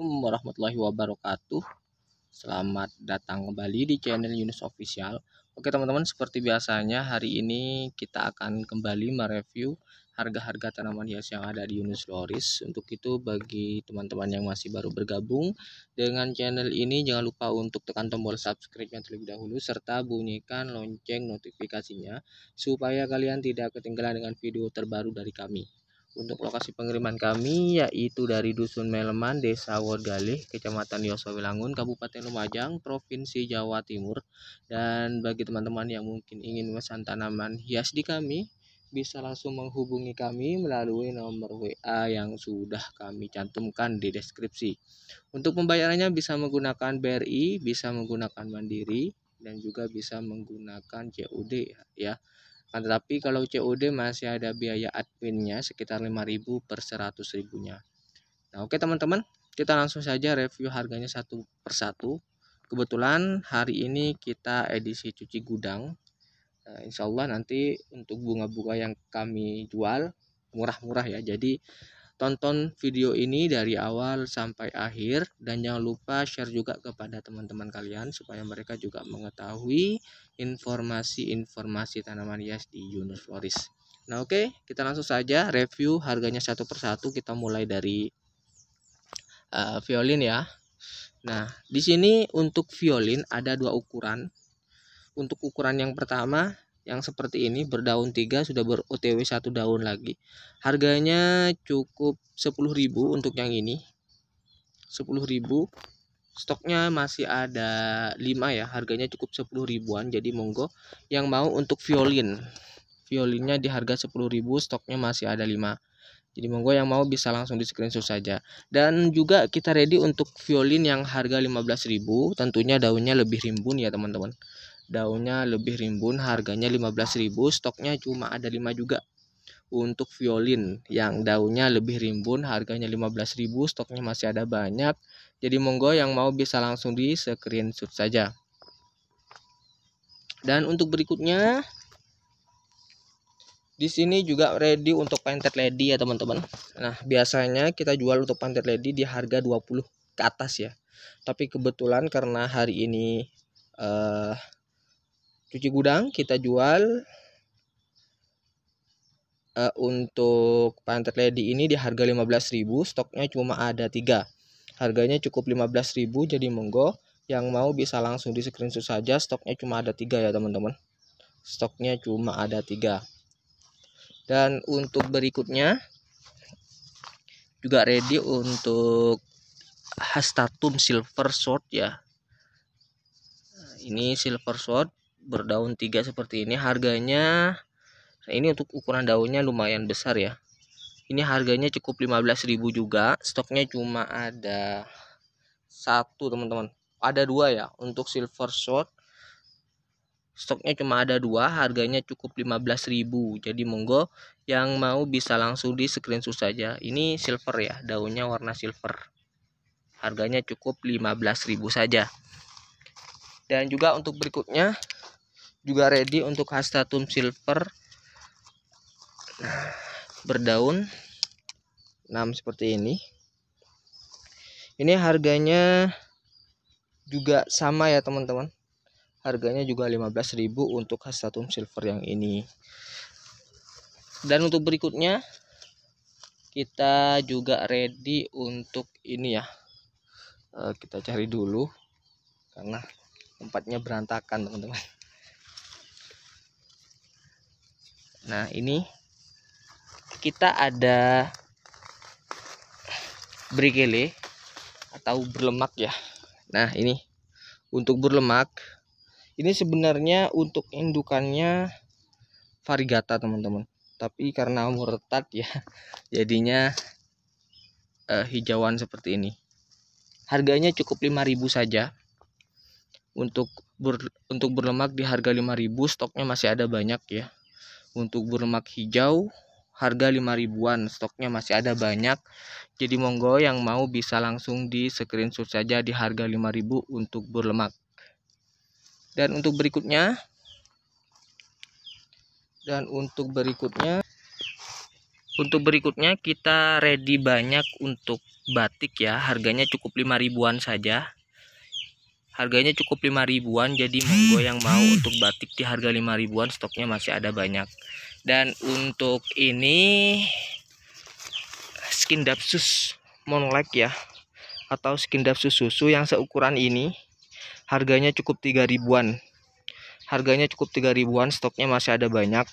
Assalamualaikum warahmatullahi wabarakatuh Selamat datang kembali di channel Yunus Official Oke teman-teman seperti biasanya hari ini kita akan kembali mereview harga-harga tanaman hias yang ada di Yunus Loris Untuk itu bagi teman-teman yang masih baru bergabung dengan channel ini jangan lupa untuk tekan tombol subscribe yang terlebih dahulu Serta bunyikan lonceng notifikasinya supaya kalian tidak ketinggalan dengan video terbaru dari kami untuk lokasi pengiriman kami yaitu dari Dusun Meleman, Desa Wogalih, Kecamatan Yosowilangun, Kabupaten Lumajang, Provinsi Jawa Timur. Dan bagi teman-teman yang mungkin ingin memesan tanaman hias di kami, bisa langsung menghubungi kami melalui nomor WA yang sudah kami cantumkan di deskripsi. Untuk pembayarannya bisa menggunakan BRI, bisa menggunakan Mandiri, dan juga bisa menggunakan COD ya. Akan tetapi kalau COD masih ada biaya adminnya sekitar 5000 per 100 ribunya. Nah, oke teman-teman, kita langsung saja review harganya satu persatu. Kebetulan hari ini kita edisi cuci gudang. Nah, insya Allah nanti untuk bunga-bunga yang kami jual murah-murah ya. Jadi Tonton video ini dari awal sampai akhir dan jangan lupa share juga kepada teman-teman kalian supaya mereka juga mengetahui informasi-informasi tanaman hias di Yunus Floris. Nah oke, okay, kita langsung saja review harganya satu persatu. Kita mulai dari uh, violin ya. Nah di sini untuk violin ada dua ukuran. Untuk ukuran yang pertama yang seperti ini berdaun tiga sudah ber OTW satu daun lagi. Harganya cukup 10.000 untuk yang ini. 10.000. Stoknya masih ada 5 ya, harganya cukup 10 ribuan jadi monggo yang mau untuk violin. Violinnya di harga 10.000, stoknya masih ada 5. Jadi monggo yang mau bisa langsung di screenshot saja. Dan juga kita ready untuk violin yang harga 15.000, tentunya daunnya lebih rimbun ya teman-teman daunnya lebih rimbun harganya 15.000 stoknya cuma ada 5 juga untuk violin yang daunnya lebih rimbun harganya 15.000 stoknya masih ada banyak jadi monggo yang mau bisa langsung di screenshot saja dan untuk berikutnya di sini juga ready untuk painted lady ya teman-teman nah biasanya kita jual untuk painted lady di harga 20 ke atas ya tapi kebetulan karena hari ini eh uh, cuci gudang kita jual uh, untuk Panther Lady ini di harga 15.000 stoknya cuma ada tiga harganya cukup 15.000 jadi monggo yang mau bisa langsung di screenshot saja stoknya cuma ada tiga ya teman-teman stoknya cuma ada tiga dan untuk berikutnya juga ready untuk Hastatum Silver Sword ya nah, ini Silver Sword berdaun tiga seperti ini harganya nah, ini untuk ukuran daunnya lumayan besar ya ini harganya cukup 15.000 juga stoknya cuma ada satu teman-teman ada dua ya untuk silver short stoknya cuma ada dua harganya cukup 15.000 jadi monggo yang mau bisa langsung di screenshot saja ini silver ya daunnya warna silver harganya cukup 15.000 saja dan juga untuk berikutnya juga ready untuk hastatum silver berdaun 6 seperti ini ini harganya juga sama ya teman-teman harganya juga 15.000 untuk hastatum silver yang ini dan untuk berikutnya kita juga ready untuk ini ya eh, kita cari dulu karena tempatnya berantakan teman-teman nah ini kita ada brigele atau berlemak ya nah ini untuk berlemak ini sebenarnya untuk indukannya varigata teman-teman tapi karena muretat ya jadinya uh, hijauan seperti ini harganya cukup 5000 saja untuk ber, untuk berlemak di harga 5000 stoknya masih ada banyak ya untuk berlemak hijau harga 5 ribuan stoknya masih ada banyak jadi monggo yang mau bisa langsung di screenshot saja di harga 5000 untuk berlemak dan untuk berikutnya dan untuk berikutnya untuk berikutnya kita ready banyak untuk batik ya harganya cukup 5 ribuan saja Harganya cukup 5 ribuan jadi monggo yang mau untuk batik di harga 5 ribuan stoknya masih ada banyak. Dan untuk ini skin dapsus monolek ya atau skin dapsus susu yang seukuran ini harganya cukup 3 ribuan. Harganya cukup 3 ribuan stoknya masih ada banyak.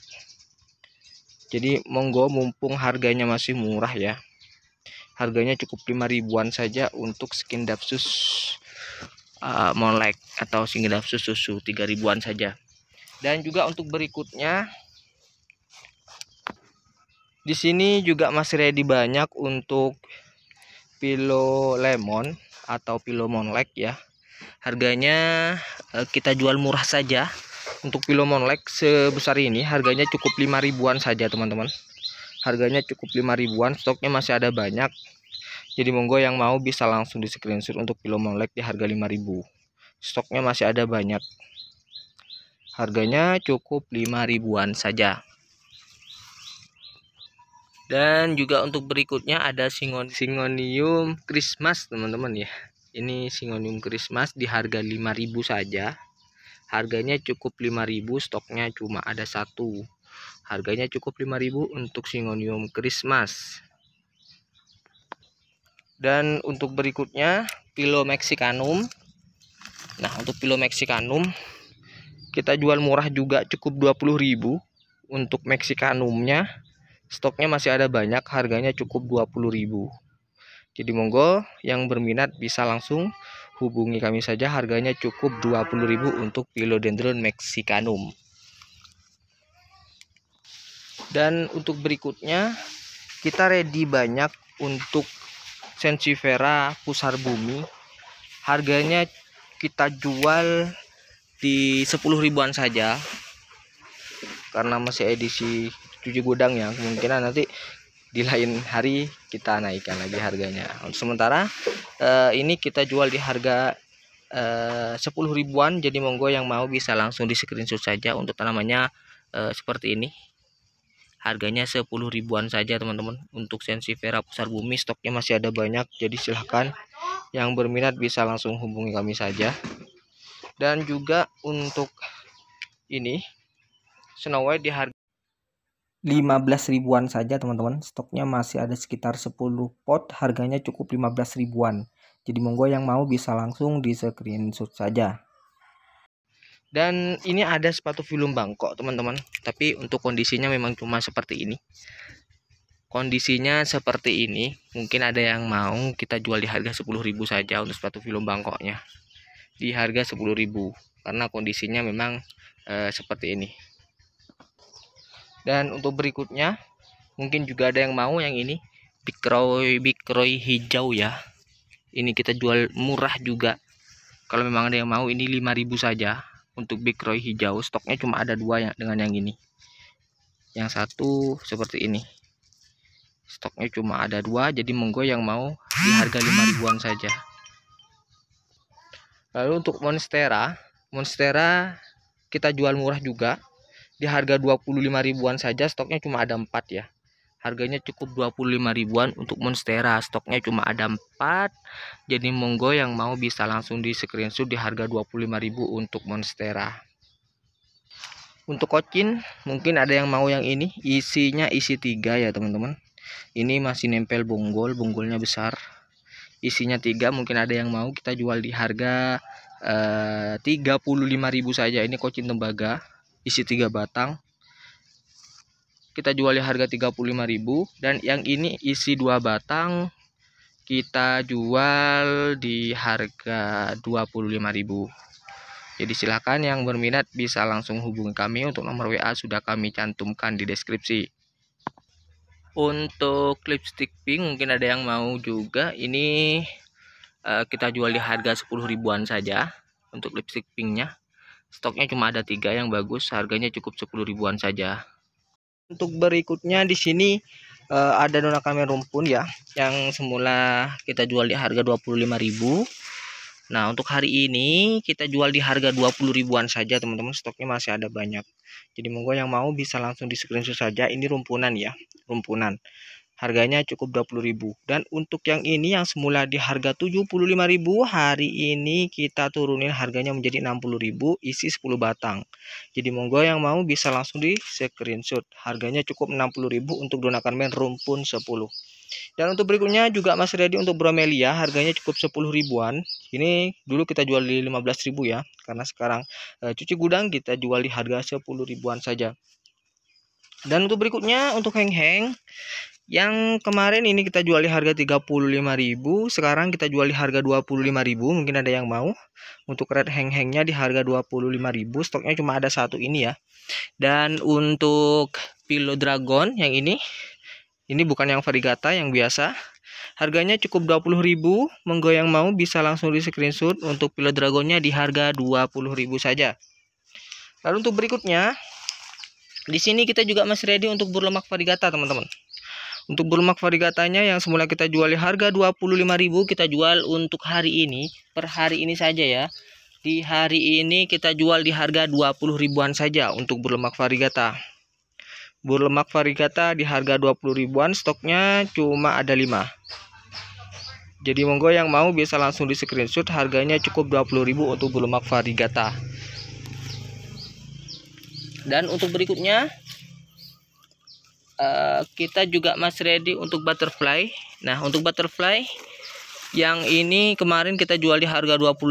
Jadi monggo mumpung harganya masih murah ya harganya cukup 5 ribuan saja untuk skin dapsus uh, molek atau singidapsus susu 3000-an saja. Dan juga untuk berikutnya di sini juga masih ready banyak untuk pilo lemon atau pilo monlek ya. Harganya eh, kita jual murah saja. Untuk pilo monlek sebesar ini harganya cukup 5 ribuan saja, teman-teman. Harganya cukup 5 ribuan, stoknya masih ada banyak. Jadi monggo yang mau bisa langsung di screenshot untuk kilo molek di harga 5000 Stoknya masih ada banyak. Harganya cukup 5000-an saja. Dan juga untuk berikutnya ada singon singonium Christmas, teman-teman ya. Ini singonium Christmas di harga 5000 saja. Harganya cukup 5000, stoknya cuma ada satu. Harganya cukup 5000 untuk singonium Christmas dan untuk berikutnya pilo mexicanum nah untuk pilo mexicanum kita jual murah juga cukup 20.000 untuk mexicanumnya stoknya masih ada banyak harganya cukup 20.000 jadi monggo yang berminat bisa langsung hubungi kami saja harganya cukup 20.000 untuk Pilo dendron mexicanum. Dan untuk berikutnya kita ready banyak untuk sensifera pusar bumi harganya kita jual di 10 ribuan saja karena masih edisi cuci gudang ya kemungkinan nanti di lain hari kita naikkan lagi harganya untuk sementara eh, ini kita jual di harga eh, sepuluh ribuan jadi monggo yang mau bisa langsung di screenshot saja untuk tanamannya eh, seperti ini harganya 10 ribuan saja teman-teman untuk sensifera pusar bumi stoknya masih ada banyak jadi silahkan yang berminat bisa langsung hubungi kami saja dan juga untuk ini Snow White di harga 15 ribuan saja teman-teman stoknya masih ada sekitar 10 pot harganya cukup 15 ribuan jadi monggo yang mau bisa langsung di screenshot saja dan ini ada sepatu film Bangkok teman-teman tapi untuk kondisinya memang cuma seperti ini kondisinya seperti ini mungkin ada yang mau kita jual di harga 10.000 saja untuk sepatu film Bangkoknya di harga 10.000 karena kondisinya memang e, seperti ini dan untuk berikutnya mungkin juga ada yang mau yang ini bikroy bikroy hijau ya ini kita jual murah juga kalau memang ada yang mau ini 5.000 saja untuk big Roy hijau stoknya cuma ada dua ya dengan yang ini yang satu seperti ini stoknya cuma ada dua jadi monggo yang mau di harga 5 ribuan saja lalu untuk monstera monstera kita jual murah juga di harga 25 ribuan saja stoknya cuma ada empat ya harganya cukup 25 ribuan untuk monstera stoknya cuma ada 4 jadi monggo yang mau bisa langsung di screenshot di harga 25 ribu untuk monstera untuk kocin mungkin ada yang mau yang ini isinya isi tiga ya teman-teman ini masih nempel bonggol bonggolnya besar isinya tiga mungkin ada yang mau kita jual di harga eh, ribu saja ini kocin tembaga isi tiga batang kita jual di harga 35.000 dan yang ini isi dua batang kita jual di harga 25.000 jadi silahkan yang berminat bisa langsung hubungi kami untuk nomor WA sudah kami cantumkan di deskripsi untuk lipstick pink mungkin ada yang mau juga ini uh, kita jual di harga 10 ribuan saja untuk lipstick pinknya stoknya cuma ada tiga yang bagus harganya cukup 10 ribuan saja untuk berikutnya di sini uh, ada dona kamera rumpun ya yang semula kita jual di harga 25.000 nah untuk hari ini kita jual di harga 20 ribuan saja teman-teman stoknya masih ada banyak jadi monggo yang mau bisa langsung di screenshot saja ini rumpunan ya rumpunan Harganya cukup 20.000. Dan untuk yang ini yang semula di harga 75.000, hari ini kita turunin harganya menjadi 60.000 isi 10 batang. Jadi monggo yang mau bisa langsung di screenshot. Harganya cukup 60.000 untuk donakan men rumpun 10. Dan untuk berikutnya juga Mas ready untuk bromelia harganya cukup 10 ribuan. Ini dulu kita jual di 15 ribu ya. Karena sekarang e, cuci gudang kita jual di harga 10 ribuan saja. Dan untuk berikutnya untuk heng-heng yang kemarin ini kita jual di harga 35.000, sekarang kita jual di harga 25.000, mungkin ada yang mau. Untuk red hang-hangnya di harga 25.000, stoknya cuma ada satu ini ya. Dan untuk Pilo Dragon yang ini, ini bukan yang varigata, yang biasa. Harganya cukup 20.000, yang mau bisa langsung di screenshot untuk Pilo Dragonnya di harga 20.000 saja. Lalu untuk berikutnya, di sini kita juga masih ready untuk burlemak varigata, teman-teman. Untuk burmak varigatanya yang semula kita jual di harga 25.000 kita jual untuk hari ini, per hari ini saja ya. Di hari ini kita jual di harga 20 ribuan saja untuk burlemak varigata. Burlemak varigata di harga 20 ribuan stoknya cuma ada 5. Jadi monggo yang mau bisa langsung di screenshot harganya cukup ribu untuk burlemak varigata. Dan untuk berikutnya Eh, kita juga mas ready untuk butterfly nah untuk butterfly yang ini kemarin kita jual di harga 25.000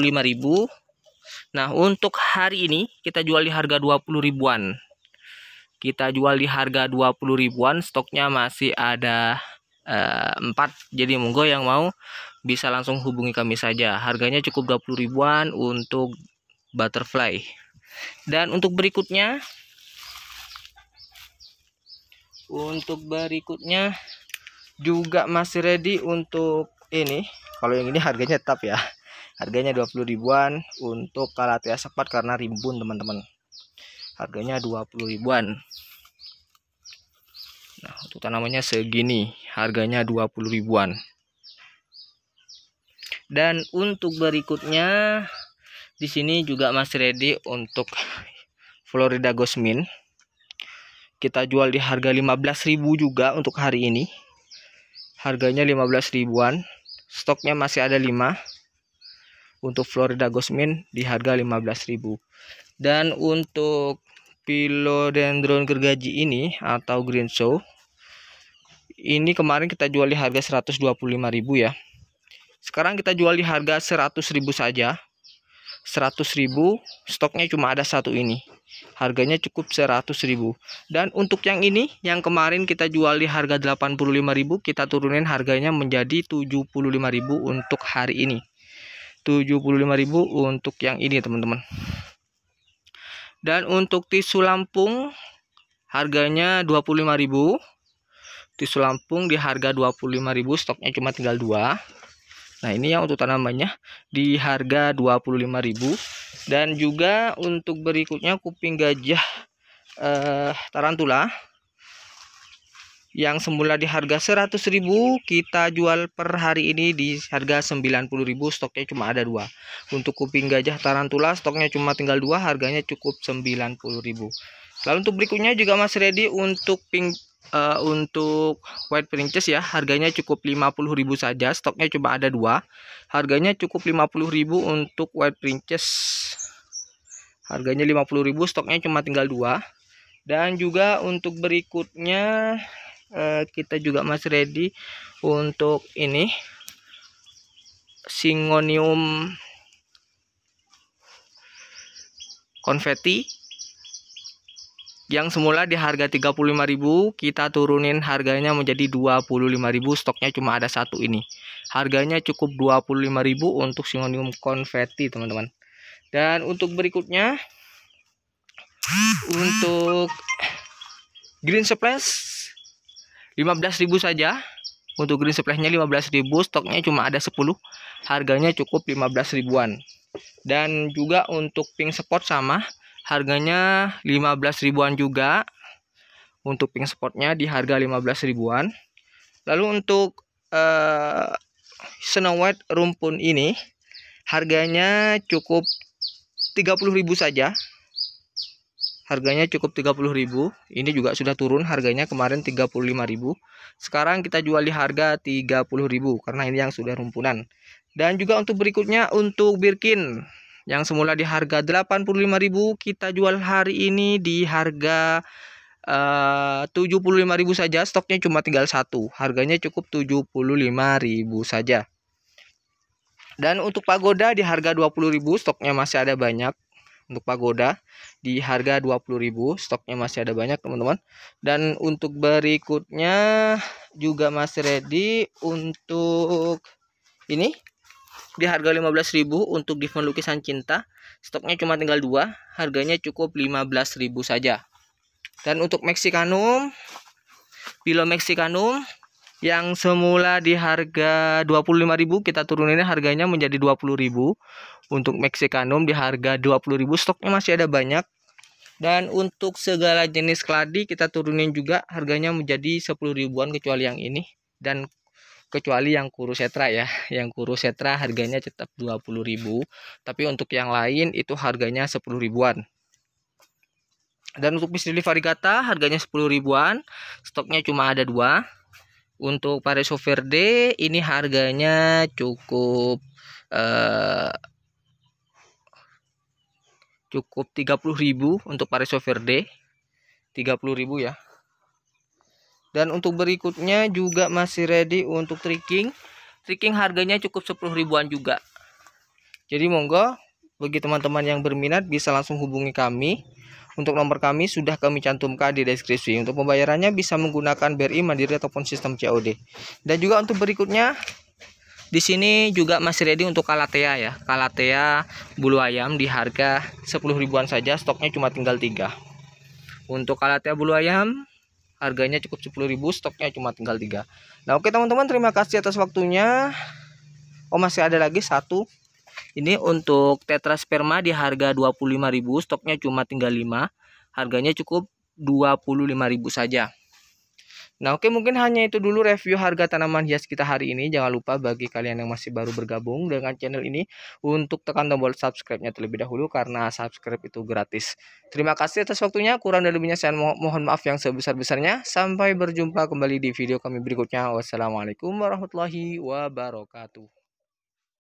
nah untuk hari ini kita jual di harga 20 ribuan kita jual di harga 20 ribuan stoknya masih ada eh, empat 4. jadi monggo yang mau bisa langsung hubungi kami saja harganya cukup 20 ribuan untuk butterfly dan untuk berikutnya untuk berikutnya juga masih ready untuk ini kalau yang ini harganya tetap ya harganya 20 ribuan untuk kalatea sepat karena rimbun teman-teman harganya 20 ribuan nah untuk tanamannya segini harganya 20 ribuan dan untuk berikutnya di sini juga masih ready untuk Florida Gosmin kita jual di harga 15.000 juga untuk hari ini harganya 15 ribuan stoknya masih ada 5 untuk Florida Gosmin di harga 15.000 dan untuk Philodendron gergaji ini atau green show ini kemarin kita jual di harga 125.000 ya sekarang kita jual di harga 100.000 saja 100.000 stoknya cuma ada satu ini Harganya cukup 100.000. Dan untuk yang ini yang kemarin kita jual di harga 85.000, kita turunin harganya menjadi 75.000 untuk hari ini. 75.000 untuk yang ini, teman-teman. Dan untuk tisu Lampung harganya 25.000. Tisu Lampung di harga 25.000, stoknya cuma tinggal 2. Nah, ini yang untuk tanamannya di harga ribu dan juga untuk berikutnya kuping gajah eh, tarantula yang semula di harga 100.000 kita jual per hari ini di harga 90.000 stoknya cuma ada dua untuk kuping gajah tarantula stoknya cuma tinggal dua harganya cukup 90.000 lalu untuk berikutnya juga masih ready untuk pink uh, untuk white princess ya harganya cukup 50.000 saja stoknya cuma ada dua harganya cukup 50.000 untuk white princess harganya 50.000 stoknya cuma tinggal dua dan juga untuk berikutnya uh, kita juga masih ready untuk ini singonium konfeti yang semula di harga 35.000 kita turunin harganya menjadi 25.000 stoknya cuma ada satu ini harganya cukup 25.000 untuk simonium konfeti teman-teman dan untuk berikutnya untuk green splash 15.000 saja untuk green splashnya 15.000 stoknya cuma ada 10 harganya cukup 15 ribuan dan juga untuk pink spot sama Harganya 15 ribuan juga. Untuk pink spotnya di harga 15 ribuan. Lalu untuk uh, Snow White rumpun ini harganya cukup ribu saja. Harganya cukup ribu. Ini juga sudah turun harganya kemarin ribu. Sekarang kita jual di harga ribu karena ini yang sudah rumpunan. Dan juga untuk berikutnya untuk Birkin yang semula di harga 85.000 kita jual hari ini di harga eh, Uh, 75.000 saja stoknya cuma tinggal satu harganya cukup 75.000 saja dan untuk pagoda di harga 20.000 stoknya masih ada banyak untuk pagoda di harga 20.000 stoknya masih ada banyak teman-teman dan untuk berikutnya juga masih ready untuk ini di harga 15.000 untuk diven lukisan cinta. Stoknya cuma tinggal dua, harganya cukup 15.000 saja. Dan untuk Mexicanum, Pilo Mexicanum yang semula di harga 25.000 kita turunin harganya menjadi 20.000. Untuk Mexicanum di harga 20.000 stoknya masih ada banyak. Dan untuk segala jenis keladi kita turunin juga harganya menjadi 10 ribuan kecuali yang ini dan kecuali yang setra ya yang setra harganya tetap 20.000 tapi untuk yang lain itu harganya 10 ribuan dan untuk misteri varigata harganya 10 ribuan stoknya cuma ada dua untuk Pareso D ini harganya cukup eh, cukup 30.000 untuk Pareso Verde 30.000 ya dan untuk berikutnya juga masih ready untuk tricking tricking harganya cukup 10 ribuan juga jadi monggo bagi teman-teman yang berminat bisa langsung hubungi kami untuk nomor kami sudah kami cantumkan di deskripsi untuk pembayarannya bisa menggunakan BRI Mandiri ataupun sistem COD dan juga untuk berikutnya di sini juga masih ready untuk kalatea ya. Kalatea bulu ayam di harga 10 ribuan saja, stoknya cuma tinggal 3. Untuk kalatea bulu ayam harganya cukup 10.000 stoknya cuma tinggal 3 nah oke teman-teman terima kasih atas waktunya oh masih ada lagi satu ini untuk tetrasperma di harga 25.000 stoknya cuma tinggal 5 harganya cukup 25.000 saja Nah oke mungkin hanya itu dulu review harga tanaman hias kita hari ini. Jangan lupa bagi kalian yang masih baru bergabung dengan channel ini untuk tekan tombol subscribe-nya terlebih dahulu karena subscribe itu gratis. Terima kasih atas waktunya. Kurang dari lebihnya saya mo mohon maaf yang sebesar-besarnya. Sampai berjumpa kembali di video kami berikutnya. Wassalamualaikum warahmatullahi wabarakatuh.